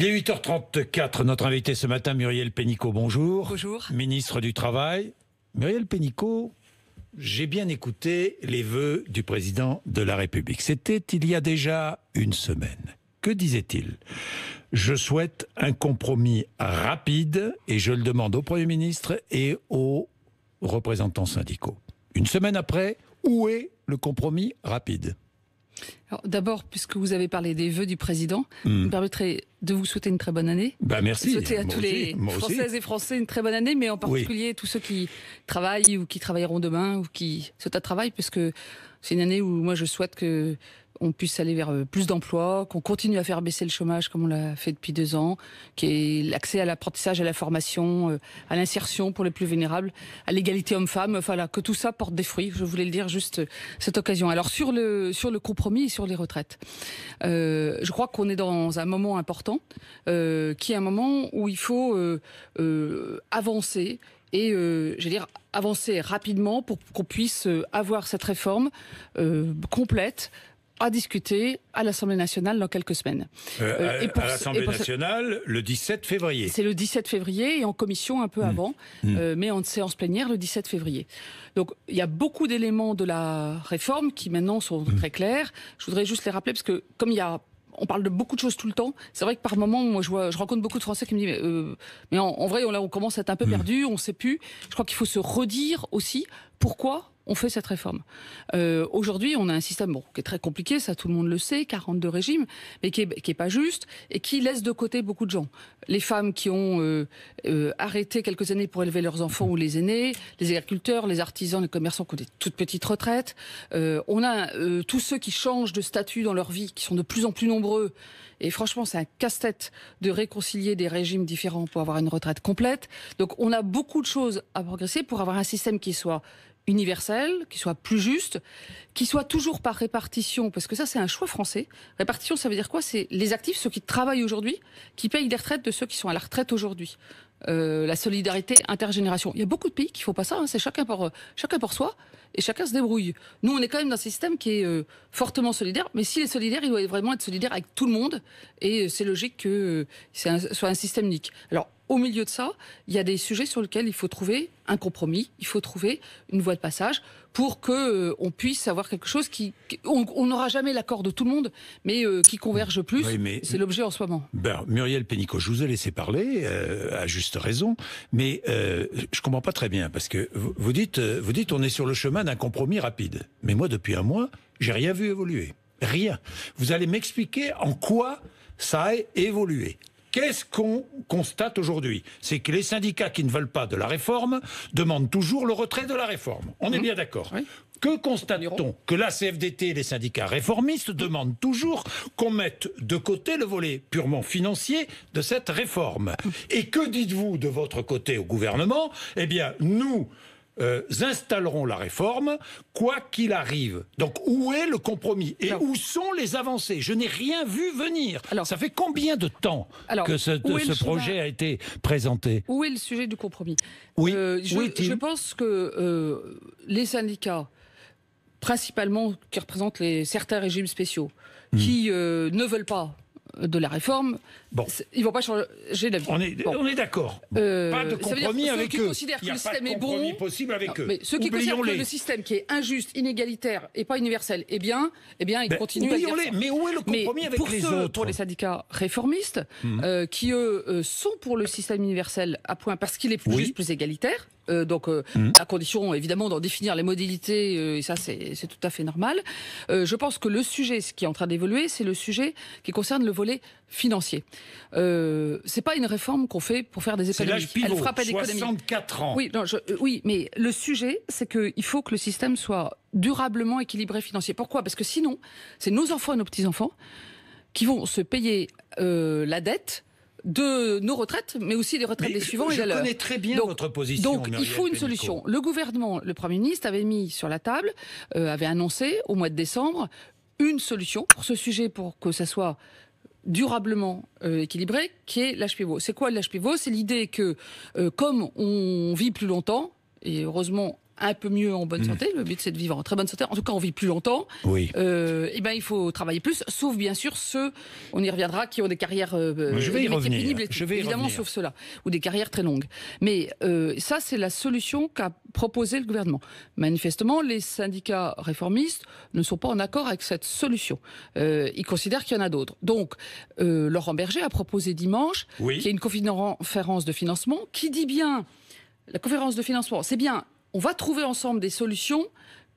Il est 8h34, notre invité ce matin, Muriel Pénicaud, bonjour. Bonjour. Ministre du Travail. Muriel Pénicaud, j'ai bien écouté les vœux du président de la République. C'était il y a déjà une semaine. Que disait-il Je souhaite un compromis rapide et je le demande au Premier ministre et aux représentants syndicaux. Une semaine après, où est le compromis rapide D'abord, puisque vous avez parlé des vœux du président, hmm. je me permettrez de vous souhaiter une très bonne année. Bah merci. Souhaiter à tous les Françaises et Français une très bonne année, mais en particulier tous ceux qui travaillent ou qui travailleront demain ou qui sont à travail, puisque c'est une année où moi je souhaite que on puisse aller vers euh, plus d'emplois, qu'on continue à faire baisser le chômage comme on l'a fait depuis deux ans, qu'il y ait l'accès à l'apprentissage, à la formation, euh, à l'insertion pour les plus vulnérables, à l'égalité homme-femme, enfin que tout ça porte des fruits. Je voulais le dire juste euh, cette occasion. Alors sur le sur le compromis et sur les retraites, je crois qu'on est dans un moment important, qui est un moment où il faut avancer et, euh, dire, avancer rapidement pour qu'on puisse euh, avoir cette réforme euh, complète à discuter à l'Assemblée nationale dans quelques semaines. Euh, à, l'Assemblée nationale, le 17 février. C'est le 17 février et en commission un peu hmm. avant, hmm. mais en séance plénière le 17 février. Donc il y a beaucoup d'éléments de la réforme qui maintenant sont hmm. très clairs. Je voudrais juste les rappeler parce que comme il y a on parle de beaucoup de choses tout le temps. C'est vrai que par moment, moi, je, vois, je rencontre beaucoup de Français qui me disent, mais euh, en, vrai, on, on commence à être un peu hmm. perdu, on ne sait plus. Je crois qu'il faut se redire aussi pourquoi on fait cette réforme. Euh, aujourd'hui, on a un système bon, qui est très compliqué, ça tout le monde le sait, 42 régimes, mais qui est, pas juste et qui laisse de côté beaucoup de gens. Les femmes qui ont euh, euh, arrêté quelques années pour élever leurs enfants ou les aînés, les agriculteurs, les artisans, les commerçants qui ont des toutes petites retraites. on a tous ceux qui changent de statut dans leur vie, qui sont de plus en plus nombreux. Et franchement, c'est un casse-tête de réconcilier des régimes différents pour avoir une retraite complète. Donc, on a beaucoup de choses à progresser pour avoir un système qui soit universel, qui soit plus juste, qui soit toujours par répartition, parce que ça c'est un choix français. Répartition, ça veut dire quoi C'est les actifs, ceux qui travaillent aujourd'hui, qui payent des retraites de ceux qui sont à la retraite aujourd'hui. Euh, la solidarité intergénération. Il y a beaucoup de pays qui font pas ça. Hein. C'est chacun pour chacun pour soi et chacun se débrouille. Nous, on est quand même dans un système qui est euh, fortement solidaire. Mais s'il est solidaire, il doit vraiment être solidaire avec tout le monde. Et euh, c'est logique que c'est soit un système unique. Alors au milieu de ça, il y a des sujets sur lesquels il faut trouver un compromis, il faut trouver une voie de passage pour que euh, on puisse avoir quelque chose qui, on n'aura jamais l'accord de tout le monde, mais euh, qui converge plus. c'est l'objet en ce moment. Ben, Muriel Pénicaud, je vous ai laissé parler euh, à juste raison, mais je comprends pas très bien parce que vous, dites, vous dites, on est sur le chemin d'un compromis rapide. Mais moi, depuis un mois, j'ai rien vu évoluer, rien. Vous allez m'expliquer en quoi ça a évolué. Qu'est-ce qu'on constate aujourd'hui C'est que les syndicats qui ne veulent pas de la réforme demandent toujours le retrait de la réforme. On est mhm. bien d'accord. Que constate-t-on Que la CFDT et les syndicats réformistes demandent toujours qu'on mette de côté le volet purement financier de cette réforme. Et que dites-vous de votre côté au gouvernement Eh bien, nous, euh, installeront la réforme, quoi qu'il arrive. Donc où est le compromis et où sont les avancées Je n'ai rien vu venir. Alors, ça fait combien de temps que ce, projet a été présenté Où est le sujet du compromis Oui. Euh, je, pense que euh, les syndicats, principalement qui représentent les, certains régimes spéciaux, hmm. qui ne veulent pas de la réforme, bon. ils vont pas changer d'avis. On est, bon. est d'accord. Euh, pas de compromis avec eux. Il que le système est bon. possible avec eux. Mais ceux qui considèrent que le système qui est injuste, inégalitaire et pas universel est eh bien, eh bien, ils ben, continuent à dire Mais où est le compromis avec les ceux, autres Pour les syndicats réformistes, mmh. euh, qui eux euh, sont pour le système universel à point parce qu'il est plus juste, plus égalitaire, euh, donc, la euh, mmh. à condition évidemment d'en définir les modalités, euh, et ça c'est tout à fait normal. je pense que le sujet, ce qui est en train d'évoluer, c'est le sujet qui concerne le volet financier. c'est pas une réforme qu'on fait pour faire des économies. Elle frappe à 64 ans. Oui, oui, mais le sujet, c'est qu'il faut que le système soit durablement équilibré financier. Pourquoi Parce que sinon, c'est nos enfants et nos petits-enfants qui vont se payer la dette de nos retraites, mais aussi des retraites des suivants je, je connais très bien votre position. Donc, il faut une solution. Le gouvernement, le Premier ministre avait mis sur la table, euh, avait annoncé au mois de décembre une solution pour ce sujet, pour que ça soit durablement euh, équilibré, qui est l'âge pivot. C'est quoi l'âge pivot C'est l'idée que, euh, comme on vit plus longtemps, et heureusement un peu mieux en bonne mm. santé, le but c'est de vivre en très bonne santé, en tout cas on vit plus longtemps, oui. et euh, eh ben, il faut travailler plus, sauf bien sûr ceux, on y reviendra, qui ont des carrières euh, je vais y pénibles, évidemment sauf ceux ou des carrières très longues. Mais euh, ça c'est la solution qu'a proposée le gouvernement. Manifestement, les syndicats réformistes ne sont pas en accord avec cette solution. ils considèrent qu'il y en a d'autres. Donc, Laurent Berger a proposé dimanche oui. qu'il y ait une conférence de financement qui dit bien, la conférence de financement, c'est bien on va trouver ensemble des solutions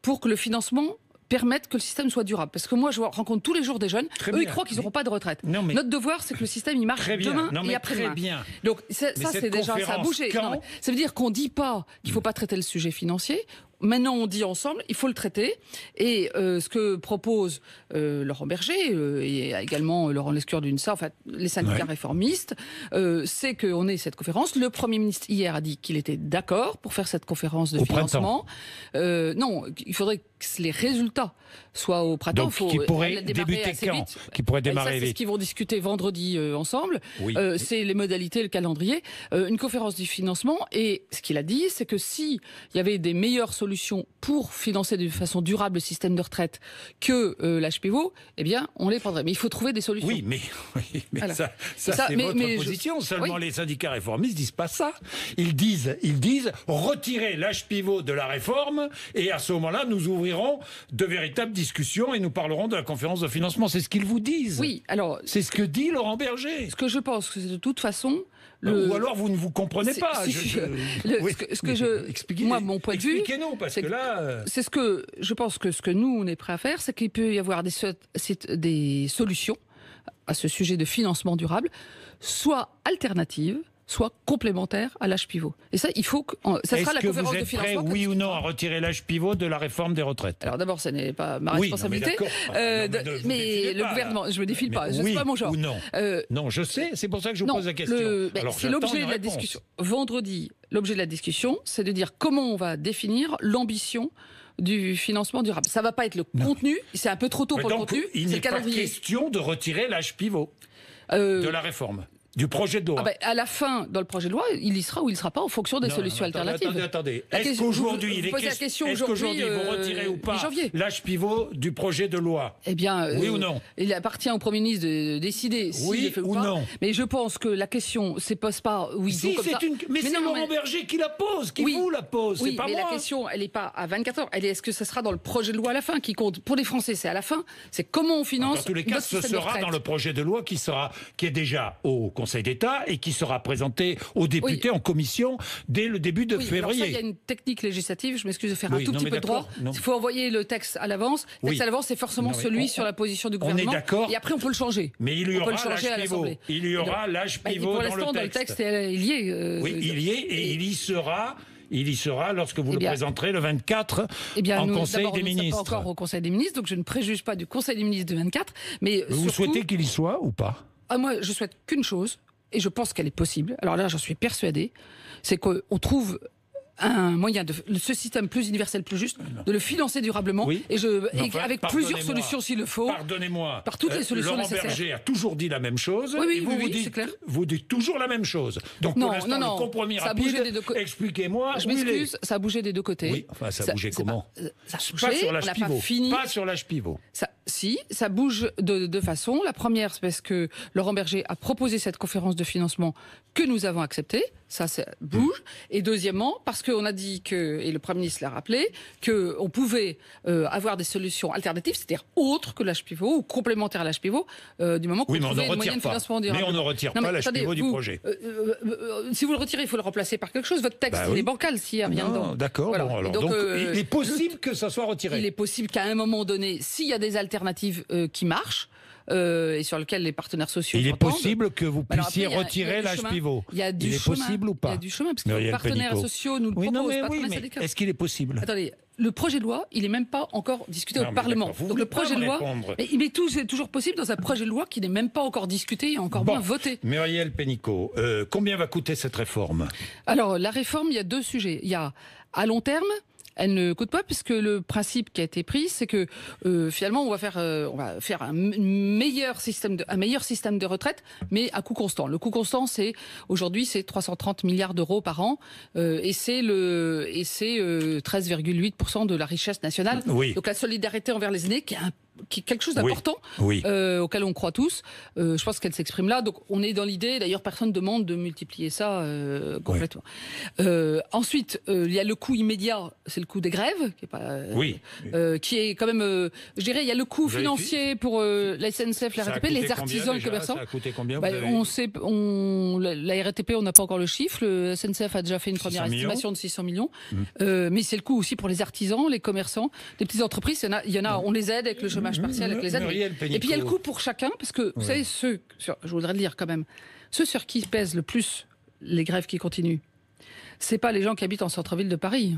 pour que le financement permette que le système soit durable. Parce que moi, je rencontre tous les jours des jeunes. eux, ils croient qu'ils n'auront pas de retraite. Notre devoir, c'est que le système, il marche demain et après-demain. Donc ça, c'est déjà, ça a bougé. ça veut dire qu'on ne dit pas qu'il ne faut pas traiter le sujet financier maintenant on dit ensemble, il faut le traiter. Et euh, ce que propose euh, Laurent Berger euh, et également Laurent Lescure d'une enfin les syndicats réformistes, c'est qu'on ait cette conférence. Le Premier ministre hier a dit qu'il était d'accord pour faire cette conférence de financement. non, il faudrait que les résultats soient au printemps. Donc, faut qui pourrait débuter quand vite. Qui pourrait ce qu'ils vont discuter vendredi ensemble. c'est les modalités, le calendrier. une conférence du financement. Et ce qu'il a dit, c'est que s'il y avait des meilleures solutions pour financer de façon durable le système de retraite que euh, l'âge pivot, eh bien, on les prendrait. Mais il faut trouver des solutions. Oui, mais, ça, c'est votre position. Seulement, les syndicats réformistes disent pas ça. Ils disent, ils disent, retirer l'âge pivot de la réforme et à ce moment-là, nous ouvrirons de véritables discussions et nous parlerons de la conférence de financement. C'est ce qu'ils vous disent. Oui, alors. C'est ce que dit Laurent Berger. Ce que je pense, c'est de toute façon, ou alors vous ne vous comprenez pas. expliquez, moi, mon point de vue, nous euh, que, c'est ce que je pense que ce que nous on est prêt à faire, c'est qu'il peut y avoir des, des solutions à ce sujet de financement durable, soit alternatives, soit complémentaire à l'âge pivot. Et ça, il faut que ça sera la que vous êtes prêt, oui ou non, à retirer l'âge pivot de la réforme des retraites Alors d'abord, ce n'est pas ma responsabilité, euh, mais, le gouvernement, je me défile pas, je ne suis pas mon genre. Euh, non. je sais, c'est pour ça que je vous pose la question. Ben, c'est l'objet de la discussion. Vendredi, l'objet de la discussion, c'est de dire comment on va définir l'ambition du financement durable. Ça ne va pas être le contenu, c'est un peu trop tôt pour le contenu. Il n'est pas question de retirer l'âge pivot euh, de la réforme du projet de loi. Ah ben, à la fin, dans le projet de loi, il y sera ou il ne sera pas en fonction des solutions alternatives. Attendez, attendez. Est-ce qu'aujourd'hui, vous, est qu'aujourd'hui, vous retirez ou pas l'âge pivot du projet de loi Eh bien, euh, oui ou non Il appartient au Premier ministre de décider. Oui si ou, ou pas. non Mais je pense que la question ne pose pas oui si, comme Une... Mais, c'est Laurent Berger qui la pose, qui vous la pose, c'est pas mais la question, elle n'est pas à 24 heures. Elle est est-ce que ce sera dans le projet de loi à la fin qui compte Pour les Français, c'est à la fin. C'est comment on finance. Dans tous les cas, ce sera dans le projet de loi qui sera qui est déjà au Conseil d'État et qui sera présenté aux députés en commission dès le début de février. il y a une technique législative, je m'excuse de faire un tout petit peu de droit. Il faut envoyer le texte à l'avance. Le texte à l'avance, c'est forcément celui sur la position du gouvernement. On est d'accord. Et après, on peut le changer. Mais il y aura l'âge pivot. Il y aura l'âge pivot dans le texte. Pour l'instant, le texte, il y est. Euh, oui, il y est et il y sera. Il y sera lorsque vous eh le présenterez le 24 eh bien, en Conseil des ministres. Pas encore au Conseil des ministres, donc je ne préjuge pas du Conseil des ministres du 24. Mais vous souhaitez qu'il y soit ou pas ah, moi, je souhaite qu'une chose, et je pense qu'elle est possible. Alors là, j'en suis persuadée, c'est qu'on trouve un moyen de ce système plus universel, plus juste, de le financer durablement et, je, avec plusieurs solutions s'il le faut. Pardonnez-moi. Par toutes les euh, solutions Laurent Berger a toujours dit la même chose. Oui, oui, et vous, dites, clair. vous dites toujours la même chose. Donc non, non, non, compromis ça des deux Expliquez-moi. Je m'excuse, ça a bougé des deux côtés. Oui, enfin ça a bougé comment euh, Ça a Pas sur l'âge pivot. Pas, fini. sur l'âge pivot. Ça, si, ça bouge de deux façons. La première, c'est parce que Laurent Berger a proposé cette conférence de financement que nous avons acceptée ça, mm. bouge. Et deuxièmement, parce qu'on a dit que, et le Premier ministre l'a rappelé, qu'on pouvait euh, avoir des solutions alternatives, c'est-à-dire autres que l'âge pivot ou complémentaires à l'âge pivot, euh, du moment qu'on oui, on ne retire pas. Mais on ne retire pas l'âge du projet. Euh, si vous le retirez, il faut le remplacer par quelque chose. Votre texte, bah est bancal s'il n'y a rien ah, dedans. D'accord. il est possible que ça soit retiré. Il est possible qu'à un moment donné, s'il y a des alternatives qui marchent, euh, et sur lequel les partenaires sociaux. Il est possible que vous bah puissiez retirer l'âge pivot. Il, a du est possible ou pas Il y a du chemin parce que les partenaires sociaux nous le oui, proposent. Non, est-ce qu'il est possible Attendez, le projet de loi, il n'est même pas encore discuté au Parlement. Donc le projet de loi, mais il tout, est, toujours possible dans un projet de loi qui n'est même pas encore discuté et encore moins voté. Muriel Pénicaud, euh, combien va coûter cette réforme Alors la réforme, il y a deux sujets. Il y a à long terme, elle ne coûte pas puisque le principe qui a été pris, c'est que euh, finalement on va faire, euh, on va faire un meilleur système, de, un meilleur système de retraite, mais à coût constant. Le coût constant, c'est aujourd'hui c'est 330 milliards d'euros par an, euh, et c'est le et c'est 13,8% de la richesse nationale. Donc la solidarité envers les aînés qui est un quelque chose d'important euh, auquel on croit tous. Euh, je pense qu'elle s'exprime là. Donc on est dans l'idée, d'ailleurs personne demande de multiplier ça euh, complètement. ensuite, il y a le coût immédiat, c'est le coût des grèves, qui est, pas, oui. qui est quand même, je dirais, il y a le coût financier pour la SNCF, la RTP les artisans, les commerçants. combien bah, On sait, la, RTP on n'a pas encore le chiffre. La SNCF a déjà fait une première estimation de 600 millions. Mmh. mais c'est le coût aussi pour les artisans, les commerçants, les petites entreprises. Il y en a, y en a mmh. on les aide avec le chemin Mmh, et puis il y a le coût pour chacun, parce que vous savez, ceux, je voudrais le dire quand même, ceux sur qui pèsent le plus les grèves qui continuent, c'est pas les gens qui habitent en centre-ville de Paris.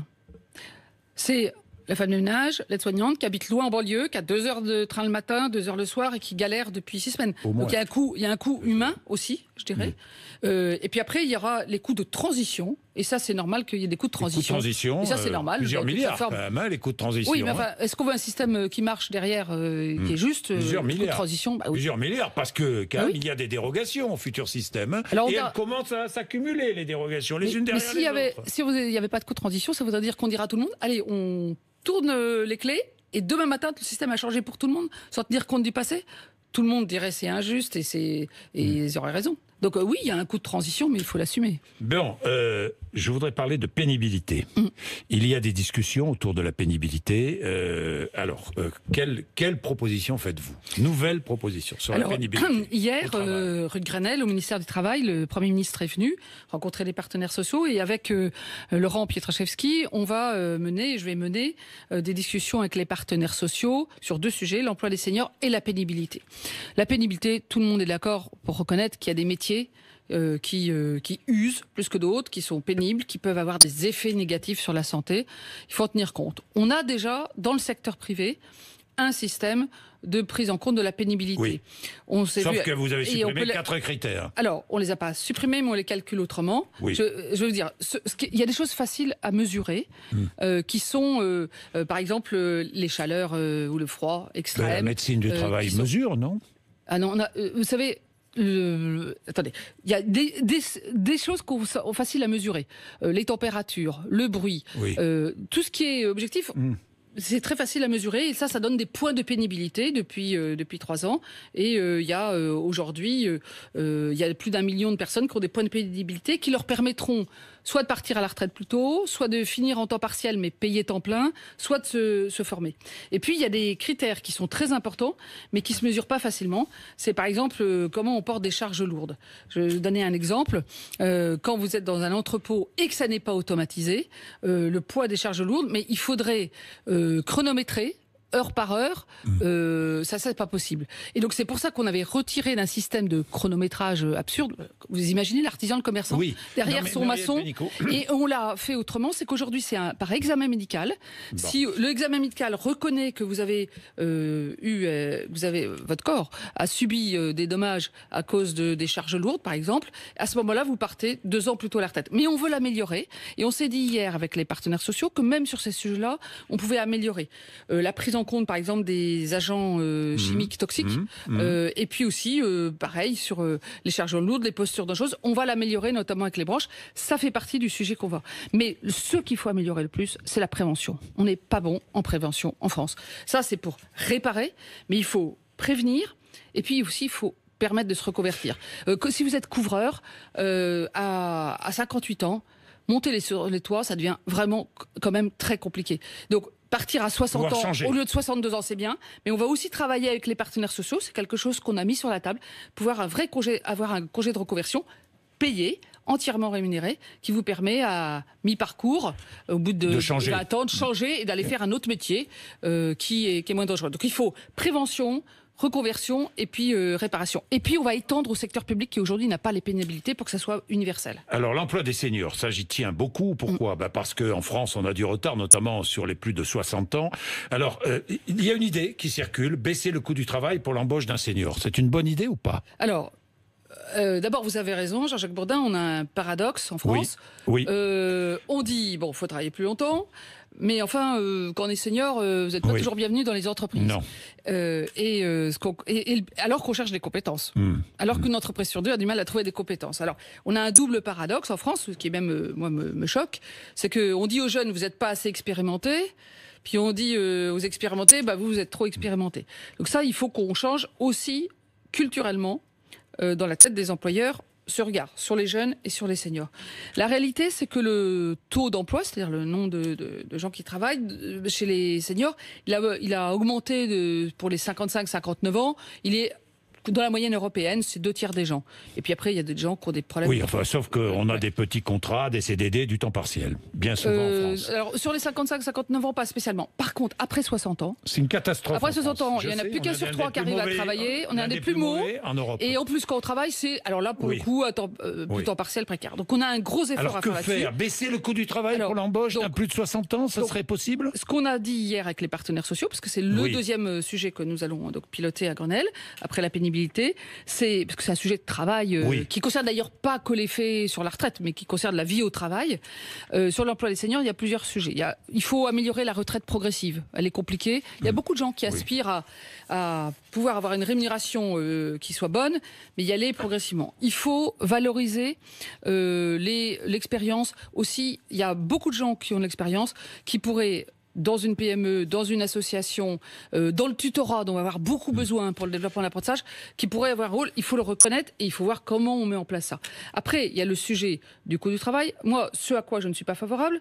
C'est la femme de ménage, l'aide-soignante, qui habite loin en banlieue, qui a deux heures de train le matin, deux heures le soir et qui galère depuis six semaines. Donc un il y a un coût humain aussi je dirais. Mm. Euh, et puis après, il y aura les coûts de transition. Et ça, c'est normal qu'il y ait des coûts de transition. Coûts de transition ça, c'est euh, normal. Plusieurs milliards, hein, les coûts de transition. Oui, mais hein. enfin, est-ce qu'on veut un système euh, qui marche derrière, qui est mm. juste Plusieurs milliards. transition, bah, Plusieurs milliards, parce que quand bah même, il y a des dérogations au futur système. Alors, et elles commencent à s'accumuler, les dérogations, les unes derrière mais si les y avait, autres. Mais s'il n'y avait pas de coûts de transition, ça voudrait dire qu'on dira à tout le monde, allez, on tourne les clés, et demain matin, le système a changé pour tout le monde, sans tenir compte du passé tout le monde dirait c'est injuste et, c'est, et mmh. ils auraient raison. Donc euh, oui, il y a un coût de transition, mais il faut l'assumer. Bon, euh, je voudrais parler de pénibilité. Mm. Il y a des discussions autour de la pénibilité. Euh, alors, quelles quelle, quelle, proposition faites-vous Nouvelle proposition sur la pénibilité Hier, rue de Grenelle, au ministère du Travail, le Premier ministre est venu rencontrer les partenaires sociaux et avec Laurent Pietraszewski, on va mener, je vais mener des discussions avec les partenaires sociaux sur deux sujets, l'emploi des seniors et la pénibilité. La pénibilité, tout le monde est d'accord pour reconnaître qu'il y a des métiers euh, euh, qui, usent plus que d'autres, qui sont pénibles, qui peuvent avoir des effets négatifs sur la santé. Il faut en tenir compte. On a déjà, dans le secteur privé, un système de prise en compte de la pénibilité. Oui. On Sauf que vous avez supprimé quatre critères. Alors, on les a pas supprimés, mais on les calcule autrement. Je, veux dire, ce, il y a des choses faciles à mesurer, hmm. euh, qui sont, par exemple, les chaleurs ou le froid extrême. la médecine du travail mesure, non ah non, vous savez, euh, attendez, il y a des, choses qu'on facile à mesurer. Euh, les températures, le bruit, euh, tout ce qui est objectif. Mm. C'est très facile à mesurer et ça, ça donne des points de pénibilité depuis depuis trois ans. Et il y a aujourd'hui, il y a plus d'un million de personnes qui ont des points de pénibilité qui leur permettront soit de partir à la retraite plus tôt, soit de finir en temps partiel mais payer temps plein, soit de se, former. Et puis il y a des critères qui sont très importants mais qui ne se mesurent pas facilement. C'est par exemple euh, comment on porte des charges lourdes. Je vais donner un exemple. Euh, quand vous êtes dans un entrepôt et que ça n'est pas automatisé, euh, le poids des charges lourdes, mais il faudrait chronométrer heure par heure, hmm. euh, ça, c'est pas possible. Et donc, c'est pour ça qu'on avait retiré d'un système de chronométrage absurde. Vous imaginez l'artisan, le commerçant, derrière son maçon, et on l'a fait autrement. C'est qu'aujourd'hui, c'est par examen médical. Si le examen médical reconnaît que vous avez euh, eu, euh, vous avez votre corps a subi des dommages à cause de des charges lourdes, par exemple, à ce moment-là, vous partez deux ans plus tôt à la retraite. Mais on veut l'améliorer, et on s'est dit hier avec les partenaires sociaux que même sur ces sujets-là, on pouvait améliorer la prise en compte, par exemple, des agents euh, mhm. chimiques toxiques. Mhm. Mhm. Euh, et puis aussi, euh, pareil, sur les charges lourdes, les postures dangereuses. On va l'améliorer, notamment avec les branches. Ça fait partie du sujet qu'on voit. Mais ce qu'il faut améliorer le plus, c'est la prévention. On n'est pas bon en prévention en France. Ça, c'est pour réparer, mais il faut prévenir. Et puis aussi, il faut permettre de se reconvertir. que, si vous êtes couvreur à, 58 ans, monter les, sur les toits, ça devient vraiment quand même très compliqué. Donc partir à 60 ans au lieu de 62 ans, c'est bien. Mais on va aussi travailler avec les partenaires sociaux. C'est quelque chose qu'on a mis sur la table. Pouvoir un vrai congé, avoir un congé de reconversion payé entièrement rémunéré, qui vous permet à mi-parcours, au bout de, de changer. et d'aller faire un autre métier euh, qui est moins dangereux. Donc il faut prévention, reconversion et puis euh, réparation. Et puis on va étendre au secteur public qui aujourd'hui n'a pas les pénibilités pour que ça soit universel. Alors l'emploi des seniors, ça j'y tiens beaucoup. Pourquoi mm. bah, Parce qu'en France on a du retard, notamment sur les plus de 60 ans. Alors euh, il y a une idée qui circule, baisser le coût du travail pour l'embauche d'un senior. C'est une bonne idée ou pas Alors euh, d'abord, vous avez raison, Jean-Jacques Bourdin, on a un paradoxe en France. Oui. on dit, bon, faut travailler plus longtemps. Mais enfin, euh, quand on est senior, euh, vous n'êtes pas toujours bienvenu dans les entreprises. Non. Euh, et, alors qu'on cherche des compétences, hmm. alors hmm. qu'une entreprise sur deux a du mal à trouver des compétences. Alors, on a un double paradoxe en France, ce qui même moi me, me choque, c'est que on dit aux jeunes vous n'êtes pas assez expérimentés. Puis on dit aux expérimentés, bah vous, vous êtes trop expérimentés. Donc ça, il faut qu'on change aussi culturellement dans la tête des employeurs ce regard sur les jeunes et sur les seniors. La réalité, c'est que le taux d'emploi, c'est-à-dire le nombre de, gens qui travaillent euh, chez les seniors, il a, augmenté de, pour les 55-59 ans. Il est dans la moyenne européenne, c'est deux tiers des gens. Et puis après, il y a des gens qui ont des problèmes. Oui, enfin, sauf qu'on a des petits contrats, des CDD, du temps partiel, bien souvent en euh, France. Alors, sur les 55-59 ans, pas spécialement. Par contre, après 60 ans. C'est une catastrophe. Après 60 ans, il n'y en a plus qu'un sur trois qui arrive à travailler. On, est un des, plus mauvais en Europe. Et en plus, quand on travaille, c'est. Alors là, pour le coup, temps, euh, temps partiel précaire. Donc on a un gros effort alors, que faire. Baisser le coût du travail pour l'embauche d'un plus de 60 ans, ça serait possible Ce qu'on a dit hier avec les partenaires sociaux, parce que c'est le deuxième euh, sujet que nous allons donc piloter à Grenelle, après la pénibilité c'est parce que c'est un sujet de travail euh, qui concerne d'ailleurs pas que l'effet sur la retraite, mais qui concerne la vie au travail. Euh, sur l'emploi des seniors, il y a plusieurs sujets. Il, faut améliorer la retraite progressive. Elle est compliquée. Il y a mmh. beaucoup de gens qui aspirent à, pouvoir avoir une rémunération euh, qui soit bonne, mais y aller progressivement. Il faut valoriser l'expérience. Aussi, il y a beaucoup de gens qui ont l'expérience qui pourraient dans une PME, dans une association, euh, dans le tutorat, dont on va avoir beaucoup mm. besoin pour le développement de l'apprentissage, qui pourrait avoir un rôle. Il faut le reconnaître et il faut voir comment on met en place ça. Après, il y a le sujet du coût du travail. Moi, ce à quoi je ne suis pas favorable,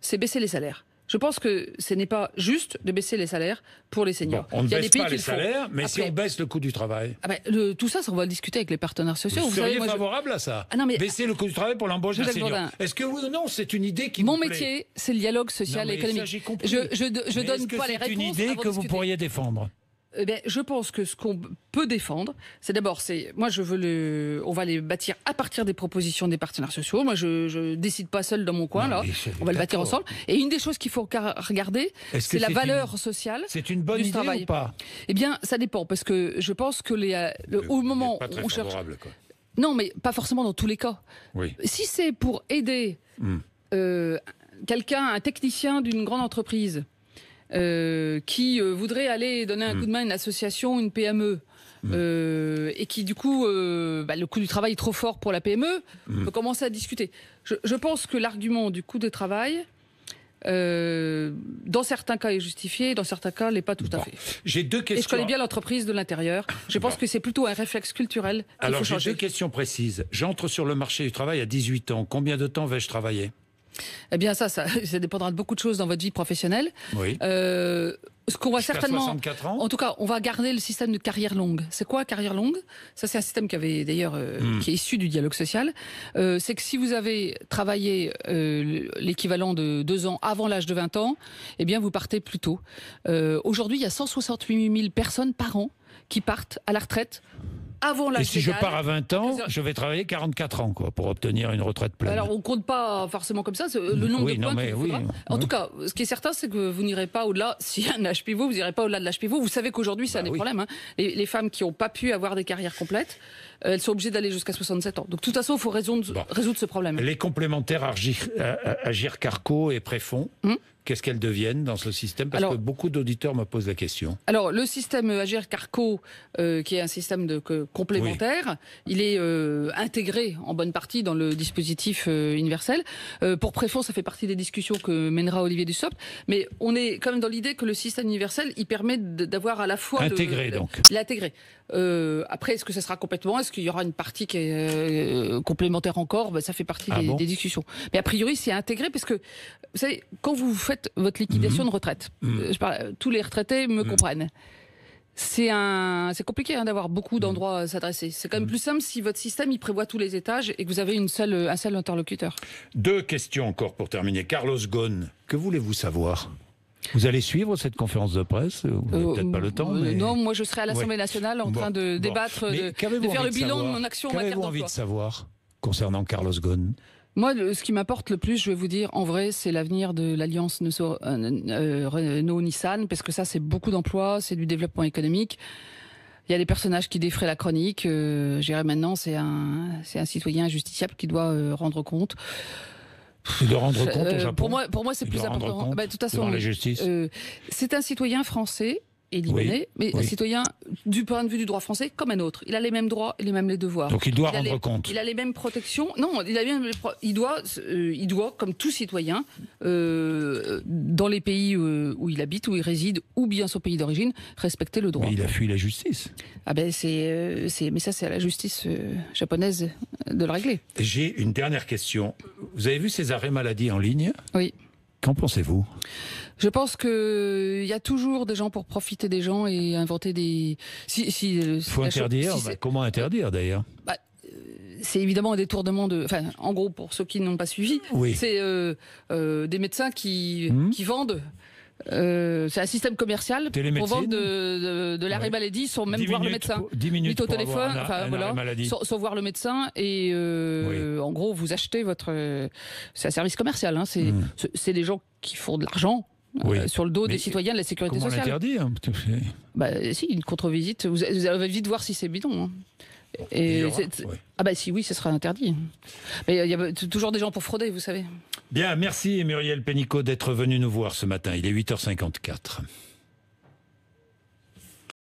c'est baisser les salaires. Je pense que ce n'est pas juste de baisser les salaires pour les seniors. on ne baisse pas les salaires, mais si on baisse le coût du travail. Ah ben, tout ça, ça, on va le discuter avec les partenaires sociaux. Vous, seriez favorable à ça ah Baisser le coût du travail pour l'embauche des seniors. Est-ce que vous, non, c'est une idée qui Mon métier, c'est le dialogue social et économique. je, je, je donne pas les réponses. C'est une idée que vous pourriez défendre eh je pense que ce qu'on peut défendre, c'est d'abord, c'est moi je veux le, on va les bâtir à partir des propositions des partenaires sociaux. Moi, je, je décide pas seul dans mon coin là. On va le bâtir ensemble. Et une des choses qu'il faut regarder, c'est la valeur sociale. C'est une bonne idée travail. ou pas Eh bien, ça dépend parce que je pense que les, euh, le, au moment où on cherche, non, mais pas forcément dans tous les cas. Si c'est pour aider hmm. euh, quelqu'un, un technicien d'une grande entreprise euh, qui euh, voudrait aller donner un hmm. coup de main à une association, une PME, hmm. euh, et qui du coup bah, le coût du travail est trop fort pour la PME, hmm. on peut commencer à discuter. Je, pense que l'argument du coût du travail, dans certains cas est justifié, dans certains cas n'est pas tout à fait. J'ai deux questions. Et je connais bien l'entreprise de l'intérieur. Je pense que c'est plutôt un réflexe culturel. Alors j'ai deux questions précises. J'entre sur le marché du travail à 18 ans. Combien de temps vais-je travailler eh bien, ça, ça, dépendra de beaucoup de choses dans votre vie professionnelle. Oui. Euh, ce qu'on va certainement. En tout cas, on va garder le système de carrière longue. C'est quoi carrière longue Ça, c'est un système qui avait d'ailleurs, euh, hmm. qui est issu du dialogue social. Euh, c'est que si vous avez travaillé l'équivalent de deux ans avant l'âge de 20 ans, eh bien, vous partez plus tôt. Aujourd'hui, il y a 168 000 personnes par an qui partent à la retraite et si je pars à 20 ans, je vais travailler 44 ans quoi, pour obtenir une retraite pleine. Alors on compte pas forcément comme ça, euh, le nombre de points En tout cas, ce qui est certain, c'est que vous n'irez pas au-delà, s'il y a un âge vous n'irez pas au-delà de l'âge Vous savez qu'aujourd'hui, c'est a un bah des problèmes. Hein. les, femmes qui n'ont pas pu avoir des carrières complètes, euh, elles sont obligées d'aller jusqu'à 67 ans. Donc, de toute façon, il faut résoudre, ce problème. Les complémentaires Agir, euh, euh, agir Carco et Préfond, hmm qu'est-ce qu'elles deviennent dans ce système Parce que beaucoup d'auditeurs me posent la question. Alors, le système Agir Carco, qui est un système de, complémentaire, il est intégré en bonne partie dans le dispositif universel. pour Préfond, ça fait partie des discussions que mènera Olivier Dussopt. Mais on est quand même dans l'idée que le système universel, il permet d'avoir à la fois. Intégré, donc. L'intégré. après, est-ce que ça sera complètement qu'il y aura une partie qui est euh, complémentaire encore bah, Ça fait partie ah des, discussions. Mais a priori, c'est intégré parce que, vous savez, quand vous faites votre liquidation mhm. de retraite, mhm. euh, euh, tous les retraités me mhm. comprennent. C'est un, c'est compliqué hein, d'avoir beaucoup d'endroits à s'adresser. C'est quand même plus simple si votre système y prévoit tous les étages et que vous avez une seule, un seul interlocuteur. Deux questions encore pour terminer. Carlos Ghosn, que voulez-vous savoir vous allez suivre cette conférence de presse Vous n'avez peut-être pas le temps. Euh, non, moi je serai à l'Assemblée nationale en train de débattre, euh, de, faire le bilan de, mon action en matière d'emploi. envie de savoir concernant Carlos Ghosn moi, ce qui m'importe le plus, je vais vous dire, en vrai, c'est l'avenir de l'alliance euh, Renault-Nissan, parce que ça, c'est beaucoup d'emplois, c'est du développement économique. Il y a des personnages qui défraient la chronique. J'irai maintenant, c'est un, citoyen injusticiable qui doit rendre compte. De rendre euh, compte au Japon, Pour moi, pour moi c'est plus important. Bah, de toute façon, la justice. Euh, c'est un citoyen français mais oui. citoyen du point de vue du droit français comme un autre. Il a les mêmes droits et les mêmes les devoirs. Donc il doit rendre compte. Il a les mêmes protections. Non, il a il doit, euh, il doit comme tout citoyen euh, dans les pays euh, où, il habite, où il réside, ou bien son pays d'origine, respecter le droit. Mais il a fui la justice. Ah ben c'est, c'est mais ça c'est à la justice japonaise de le régler. J'ai une dernière question. Vous avez vu ces arrêts maladie en ligne Oui. Qu'en pensez-vous Je pense qu'il euh, y a toujours des gens pour profiter des gens et inventer des. Euh, Il faut interdire. Bah, comment interdire d'ailleurs bah, euh, c'est évidemment un détournement de. Enfin, en gros, pour ceux qui n'ont pas suivi, c'est des médecins qui mmh. vendent euh, c'est un système commercial pour vendre de, de, l'arrêt maladie sans même voir le médecin. 10 minutes au téléphone, enfin, sans, voir le médecin. Et euh, en gros, vous achetez votre. C'est un service commercial. Hein. c'est les hmm. des gens qui font de l'argent. Euh, sur le dos des citoyens de la sécurité sociale. l'interdire hein, bah, Si, une contre-visite, vous, avez allez vite voir si c'est bidon. Hein. Et hein. Ah bah si oui, ce sera interdit. Mais il euh, y a toujours des gens pour frauder, vous savez. Bien, merci Muriel Pénicaud d'être venu nous voir ce matin. Il est 8h54.